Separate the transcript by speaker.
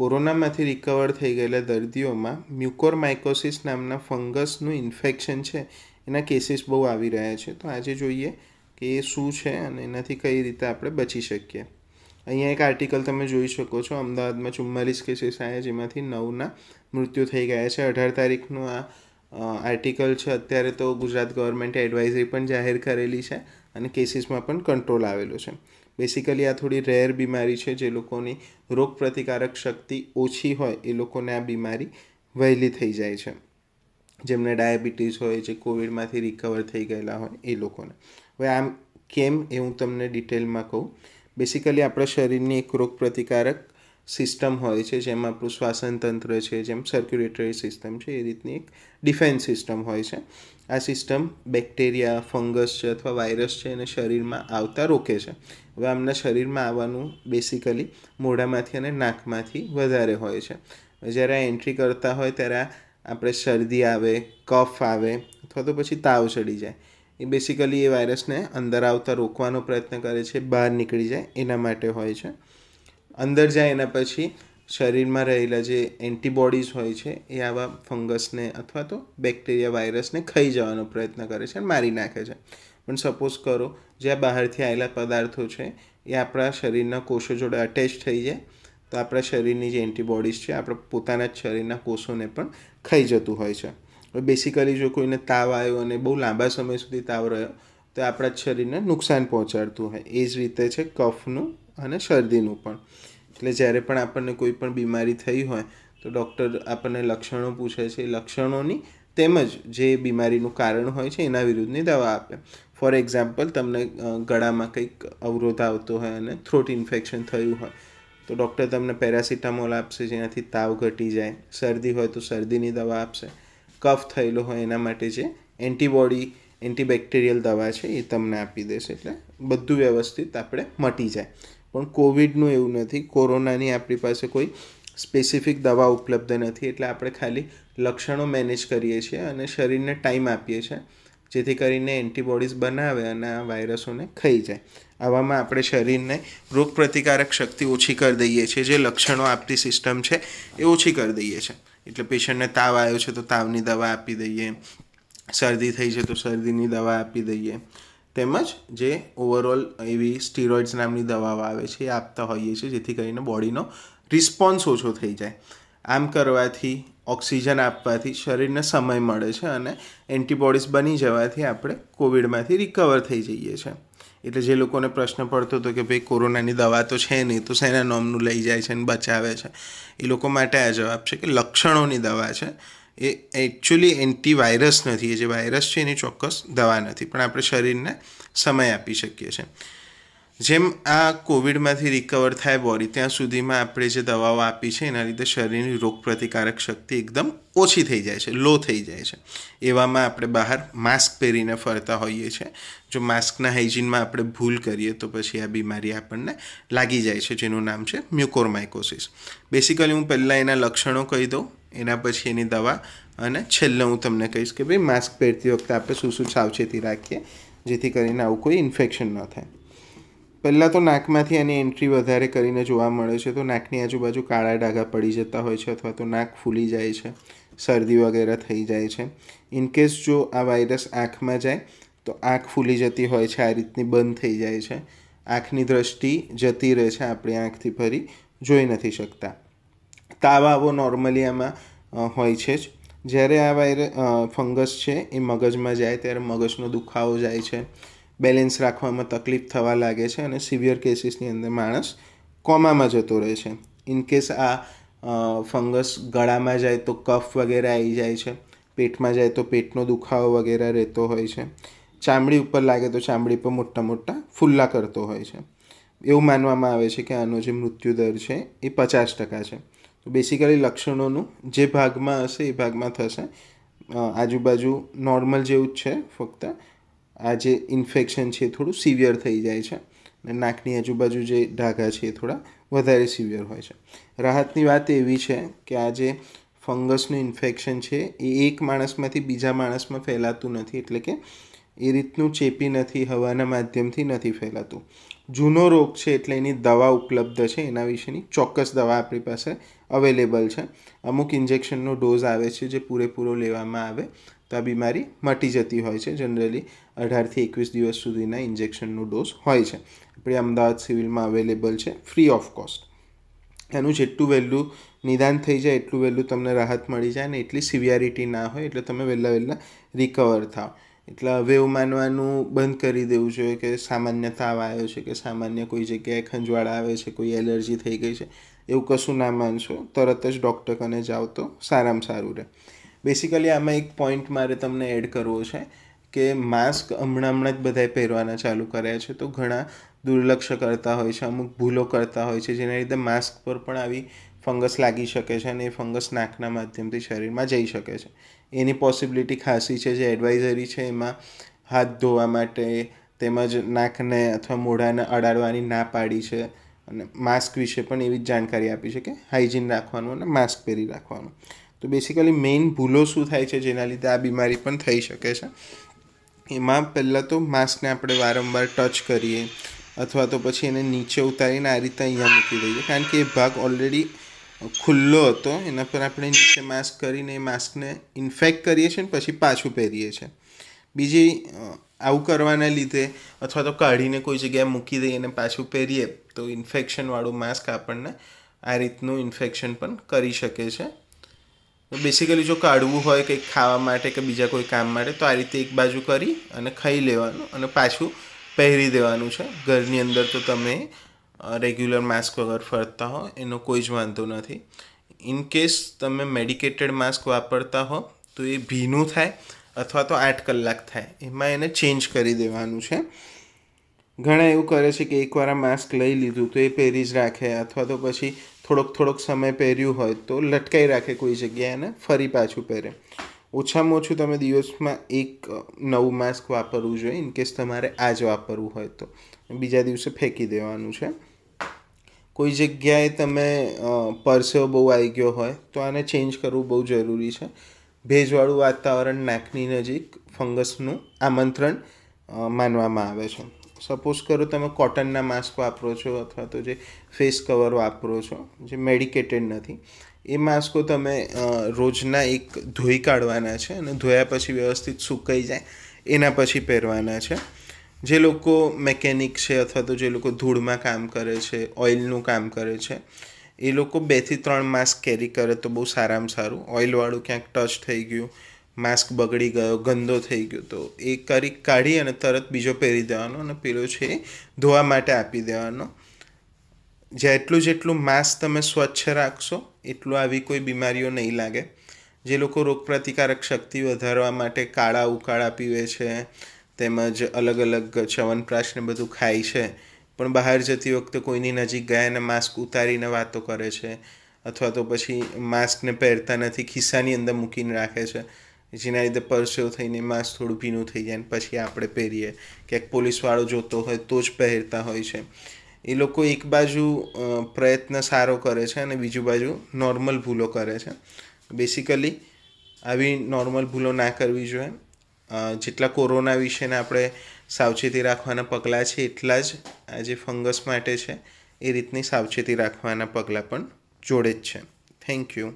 Speaker 1: કોરોનામાંથી recover થઈ ગયેલા દર્દીઓમાં મ્યુકોરમાઇકોસિસ નામના ફંગસનું ઇન્ફેક્શન છે એના કેસીસ બહુ આવી રહ્યા છે તો આજે જોઈએ કે એ શું છે અને એનાથી કઈ રીતે આપણે બચી શકીએ અહીંયા એક આર્ટિકલ તમે જોઈ શકો છો અમદાવાદમાં ચુમ્માલીસ કેસીસ આવ્યા જેમાંથી નવના મૃત્યુ થઈ ગયા છે અઢાર તારીખનું આ આર્ટિકલ છે અત્યારે તો ગુજરાત ગવર્મેન્ટે એડવાઇઝરી પણ જાહેર કરેલી છે અને કેસીસમાં પણ કંટ્રોલ આવેલો છે બેસિકલી આ થોડી રેર બીમારી છે જે લોકોની રોગ પ્રતિકારક શક્તિ ઓછી હોય એ લોકોને આ બીમારી વહેલી થઈ જાય છે જેમને ડાયાબિટીસ હોય જે કોવિડમાંથી રિકવર થઈ ગયેલા હોય એ લોકોને હવે આમ કેમ એ હું તમને ડિટેલમાં કહું બેસિકલી આપણા શરીરની એક રોગપ્રતિકારક સિસ્ટમ હોય છે જેમાં આપણું શ્વાસન તંત્ર છે જેમ સર્ક્યુલેટરી સિસ્ટમ છે એ રીતની એક ડિફેન્સ સિસ્ટમ હોય છે આ સિસ્ટમ બેક્ટેરિયા ફંગસ છે અથવા વાયરસ છે એને શરીરમાં આવતા રોકે છે હવે આમના શરીરમાં આવવાનું બેસિકલી મોઢામાંથી અને નાકમાંથી વધારે હોય છે જ્યારે આ એન્ટ્રી કરતા હોય ત્યારે આપણે શરદી આવે કફ આવે અથવા તો પછી તાવ ચડી જાય એ બેસિકલી એ વાયરસને અંદર આવતા રોકવાનો પ્રયત્ન કરે છે બહાર નીકળી જાય એના માટે હોય છે અંદર જાય એના પછી શરીરમાં રહેલા જે એન્ટીબોડીઝ હોય છે એ આવા ફંગસને અથવા તો બેક્ટેરિયા વાયરસને ખાઈ જવાનો પ્રયત્ન કરે છે અને મારી નાખે છે પણ સપોઝ કરો જે આ બહારથી આવેલા પદાર્થો છે એ આપણા શરીરના કોષો જોડે અટેચ થઈ જાય તો આપણા શરીરની જે એન્ટીબોડીઝ છે આપણા પોતાના જ શરીરના કોષોને પણ ખાઈ જતું હોય છે બેસિકલી જો કોઈને તાવ આવ્યો અને બહુ લાંબા સમય સુધી તાવ રહ્યો તો આપણા શરીરને નુકસાન પહોંચાડતું હોય એ જ રીતે છે કફનું અને શરદીનું પણ એટલે જ્યારે પણ આપણને કોઈ પણ બીમારી થઈ હોય તો ડૉક્ટર આપણને લક્ષણો પૂછે છે લક્ષણોની તેમજ જે બીમારીનું કારણ હોય છે એના વિરુદ્ધની દવા આપે ફોર એક્ઝામ્પલ તમને ગળામાં કંઈક અવરોધ આવતો હોય અને થ્રોટ ઇન્ફેક્શન થયું હોય તો ડૉક્ટર તમને પેરાસિટામોલ આપશે જેનાથી તાવ ઘટી જાય શરદી હોય તો શરદીની દવા આપશે કફ થયેલો હોય એના માટે જે એન્ટીબોડી એન્ટીબેક્ટેરિયલ દવા છે એ તમને આપી દેશે એટલે બધું વ્યવસ્થિત આપણે મટી જાય પણ કોવિડનું એવું નથી કોરોનાની આપણી પાસે કોઈ સ્પેસિફિક દવા ઉપલબ્ધ નથી એટલે આપણે ખાલી લક્ષણો મેનેજ કરીએ છીએ અને શરીરને ટાઈમ આપીએ છીએ જેથી કરીને એન્ટીબોડીઝ બનાવે અને આ વાયરસોને ખાઈ જાય આવામાં આપણે શરીરને રોગપ્રતિકારક શક્તિ ઓછી કરી દઈએ છીએ જે લક્ષણો આપતી સિસ્ટમ છે એ ઓછી કરી દઈએ છીએ એટલે પેશન્ટને તાવ આવ્યો છે તો તાવની દવા આપી દઈએ શરદી થઈ છે તો શરદીની દવા આપી દઈએ તેમજ જે ઓવરઓલ એવી સ્ટીરોઇડ્સ નામની દવાઓ આવે છે એ આપતા હોઈએ છીએ જેથી કરીને બોડીનો રિસ્પોન્સ ઓછો થઈ જાય આમ કરવાથી ઓક્સિજન આપવાથી શરીરને સમય મળે છે અને એન્ટીબોડીઝ બની જવાથી આપણે કોવિડમાંથી રિકવર થઈ જઈએ છીએ એટલે જે લોકોને પ્રશ્ન પડતો હતો કે ભાઈ કોરોનાની દવા તો છે નહીં તો શેના નોમનું લઈ જાય છે અને બચાવે છે એ લોકો માટે આ જવાબ છે કે લક્ષણોની દવા છે એ એકચ્યુઅલી એન્ટીવાયરસ નથી એ જે વાયરસ છે એની ચોક્કસ દવા નથી પણ આપણે શરીરને સમય આપી શકીએ છીએ જેમ આ કોવિડમાંથી રિકવર થાય બોડી ત્યાં સુધીમાં આપણે જે દવાઓ આપી છે એના લીધે શરીરની રોગપ્રતિકારક શક્તિ એકદમ ઓછી થઈ જાય છે લો થઈ જાય છે એવામાં આપણે બહાર માસ્ક પહેરીને ફરતા હોઈએ છીએ જો માસ્કના હાઇજીનમાં આપણે ભૂલ કરીએ તો પછી આ બીમારી આપણને લાગી જાય છે જેનું નામ છે મ્યુકોરમાઇકોસિસ બેસિકલી હું પહેલાં એના લક્ષણો કહી દઉં એના પછી એની દવા અને છેલ્લે હું તમને કહીશ કે ભાઈ માસ્ક પહેરતી વખતે આપણે શું શું સાવચેતી રાખીએ જેથી કરીને આવું કોઈ ઇન્ફેક્શન ન થાય પહેલાં તો નાકમાંથી એની એન્ટ્રી વધારે કરીને જોવા મળે છે તો નાકની આજુબાજુ કાળા ડાઘા પડી જતા હોય છે અથવા તો નાક ફૂલી જાય છે શરદી વગેરે થઈ જાય છે ઇનકેસ જો આ વાયરસ આંખમાં જાય તો આંખ ફૂલી જતી હોય છે આ રીતની બંધ થઈ જાય છે આંખની દ્રષ્ટિ જતી રહે છે આપણી આંખથી ફરી જોઈ નથી શકતા તાવાઓ નોર્મલી આમાં હોય છે જ જ્યારે આ વાયર ફંગસ છે એ મગજમાં જાય ત્યારે મગજનો દુખાવો જાય છે બેલેન્સ રાખવામાં તકલીફ થવા લાગે છે અને સિવિયર કેસીસની અંદર માણસ કોમામાં જતો રહે છે ઇનકેસ આ ફંગસ ગળામાં જાય તો કફ વગેરે આવી જાય છે પેટમાં જાય તો પેટનો દુખાવો વગેરે રહેતો હોય છે ચામડી ઉપર લાગે તો ચામડી પર મોટા મોટા ફુલ્લા કરતો હોય છે એવું માનવામાં આવે છે કે આનો જે મૃત્યુદર છે એ પચાસ ટકા છે તો બેસિકલી લક્ષણોનું જે ભાગમાં હશે એ ભાગમાં થશે આજુબાજુ નોર્મલ જેવું જ છે ફક્ત આ જે ઇન્ફેક્શન છે થોડું સિવિયર થઈ જાય છે અને નાકની આજુબાજુ જે ડાઘા છે એ થોડા વધારે સિવિયર હોય છે રાહતની વાત એવી છે કે આ જે ફંગસનું ઇન્ફેક્શન છે એ એક માણસમાંથી બીજા માણસમાં ફેલાતું નથી એટલે કે એ રીતનું ચેપી નથી હવાના માધ્યમથી નથી ફેલાતું જૂનો રોગ છે એટલે એની દવા ઉપલબ્ધ છે એના વિશેની ચોક્કસ દવા આપણી પાસે અવેલેબલ છે અમુક ઇન્જેક્શનનો ડોઝ આવે છે જે પૂરેપૂરો લેવામાં આવે તો આ બીમારી મટી જતી હોય છે જનરલી અઢારથી એકવીસ દિવસ સુધીના ઇન્જેક્શનનો ડોઝ હોય છે આપણે અમદાવાદ સિવિલમાં અવેલેબલ છે ફ્રી ઓફ કોસ્ટ એનું જેટલું વહેલું નિદાન થઈ જાય એટલું વહેલું તમને રાહત મળી જાય ને એટલી સિવિયારિટી ના હોય એટલે તમે વહેલા વહેલા રિકવર થાઓ એટલે હવે એવું માનવાનું બંધ કરી દેવું જોઈએ કે સામાન્ય તાવ આવ્યો છે કે સામાન્ય કોઈ જગ્યાએ ખંજવાળા આવે છે કોઈ એલર્જી થઈ ગઈ છે એવું કશું ના માનશો તરત જ ડૉક્ટર કને જાઓ તો સારામાં સારું રહે બેસિકલી આમાં એક પોઈન્ટ મારે તમને એડ કરવો છે કે માસ્ક હમણાં હમણાં જ બધાએ પહેરવાના ચાલુ કર્યા છે તો ઘણા દુર્લક્ષ કરતા હોય છે અમુક ભૂલો કરતા હોય છે જેના લીધે માસ્ક પર પણ આવી ફંગસ લાગી શકે છે અને એ ફંગસ નાકના માધ્યમથી શરીરમાં જઈ શકે છે એની પોસિબિલિટી ખાસી છે જે એડવાઇઝરી છે એમાં હાથ ધોવા માટે તેમજ નાકને અથવા મોઢાને અડાડવાની ના પાડી છે અને માસ્ક વિશે પણ એવી જ જાણકારી આપી છે કે હાઇજીન રાખવાનું અને માસ્ક પહેરી રાખવાનું તો બેસિકલી મેઇન ભૂલો શું થાય છે જેના લીધે આ બીમારી પણ થઈ શકે છે એમાં પહેલાં તો માસ્કને આપણે વારંવાર ટચ કરીએ અથવા તો પછી એને નીચે ઉતારીને આ રીતે અહીંયા મૂકી દઈએ કારણ કે એ ભાગ ઓલરેડી ખુલ્લો હતો એના પર આપણે નીચે માસ્ક કરીને એ માસ્કને ઇન્ફેક્ટ કરીએ છીએ ને પછી પાછું પહેરીએ છીએ બીજી આવું કરવાને લીધે અથવા તો કાઢીને કોઈ જગ્યાએ મૂકી દઈએ અને પાછું પહેરીએ તો ઇન્ફેક્શનવાળું માસ્ક આપણને આ રીતનું ઇન્ફેક્શન પણ કરી શકે છે બેસિકલી જો કાઢવું હોય કંઈક ખાવા માટે કે બીજા કોઈ કામ માટે તો આ રીતે એક બાજુ કરી અને ખાઈ લેવાનું અને પાછું પહેરી દેવાનું છે ઘરની અંદર તો તમે રેગ્યુલર માસ્ક વગર ફરતા હો એનો કોઈ જ વાંધો નથી ઇન કેસ તમે મેડિકેટેડ માસ્ક વાપરતા હો તો એ ભીનું થાય અથવા તો આઠ કલાક થાય એમાં એને ચેન્જ કરી દેવાનું છે ઘણા એવું કરે છે કે એકવાર આ માસ્ક લઈ લીધું તો એ પહેરી જ રાખે અથવા તો પછી થોડોક થોડોક સમય પહેર્યું હોય તો લટકાઈ રાખે કોઈ જગ્યાએ અને ફરી પાછું પહેરે ઓછામાં ઓછું તમે દિવસમાં એક નવું માસ્ક વાપરવું જોઈએ ઇનકેસ તમારે આજ વાપરવું હોય તો બીજા દિવસે ફેંકી દેવાનું છે કોઈ જગ્યાએ તમે પરસેવો બહુ આવી ગયો હોય તો આને ચેન્જ કરવું બહુ જરૂરી છે ભેજવાળું વાતાવરણ નાકની નજીક ફંગસનું આમંત્રણ માનવામાં આવે છે સપોઝ કરો તમે કોટનના માસ્ક વાપરો છો અથવા તો જે ફેસ કવર વાપરો છો જે મેડિકેટેડ નથી એ માસ્કો તમે રોજના એક ધોઈ કાઢવાના છે અને ધોયા પછી વ્યવસ્થિત સુકાઈ જાય એના પછી પહેરવાના છે જે લોકો મેકેનિક છે અથવા તો જે લોકો ધૂળમાં કામ કરે છે ઓઇલનું કામ કરે છે એ લોકો બેથી ત્રણ માસ્ક કેરી કરે તો બહુ સારામાં સારું ઓઇલવાળું ક્યાંક ટચ થઈ ગયું માસ્ક બગડી ગયો ગંદો થઈ ગયો તો એ કરી કાઢી અને તરત બીજો પહેરી દેવાનો અને પેલો છે એ ધોવા માટે આપી દેવાનો જેટલું જેટલું માસ્ક તમે સ્વચ્છ રાખશો એટલું આવી કોઈ બીમારીઓ નહીં લાગે જે લોકો રોગપ્રતિકારક શક્તિ વધારવા માટે કાળા ઉકાળા પીવે છે તેમજ અલગ અલગ ચવનપ્રાશ ને બધું ખાય છે પણ બહાર જતી વખતે કોઈની નજીક ગયા અને માસ્ક ઉતારીને વાતો કરે છે અથવા તો પછી માસ્કને પહેરતા નથી ખિસ્સાની અંદર મૂકીને રાખે છે જેના લીધે પરસેવ થઈને માસ્ક થોડું ભીનું થઈ જાય પછી આપણે પહેરીએ ક્યાંક પોલીસવાળો જોતો હોય તો જ પહેરતા હોય છે એ લોકો એક બાજુ પ્રયત્ન સારો કરે છે અને બીજું બાજુ નોર્મલ ભૂલો કરે છે બેસિકલી આવી નોર્મલ ભૂલો ના કરવી જોઈએ જેટલા કોરોના વિશેને આપણે સાવચેતી રાખવાના પગલાં છે એટલા જ આ જે ફંગસ માટે છે એ રીતની સાવચેતી રાખવાના પગલાં પણ જોડે જ છે થેન્ક યુ